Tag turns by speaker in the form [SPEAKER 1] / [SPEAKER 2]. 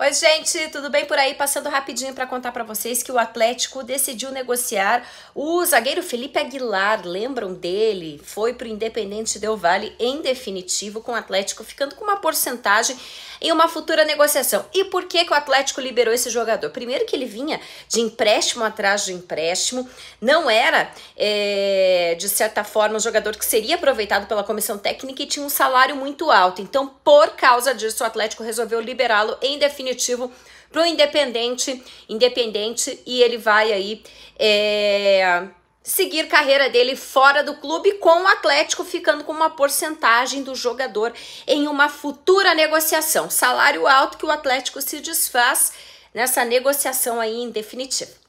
[SPEAKER 1] Oi, gente, tudo bem por aí? Passando rapidinho para contar para vocês que o Atlético decidiu negociar o zagueiro Felipe Aguilar, lembram dele? Foi pro Independente Del Vale em definitivo com o Atlético, ficando com uma porcentagem em uma futura negociação. E por que, que o Atlético liberou esse jogador? Primeiro que ele vinha de empréstimo atrás de empréstimo, não era, é, de certa forma, um jogador que seria aproveitado pela comissão técnica e tinha um salário muito alto. Então, por causa disso, o Atlético resolveu liberá-lo em definitivo pro Independente, Independente, e ele vai aí... É, seguir carreira dele fora do clube, com o Atlético ficando com uma porcentagem do jogador em uma futura negociação. Salário alto que o Atlético se desfaz nessa negociação aí em definitivo.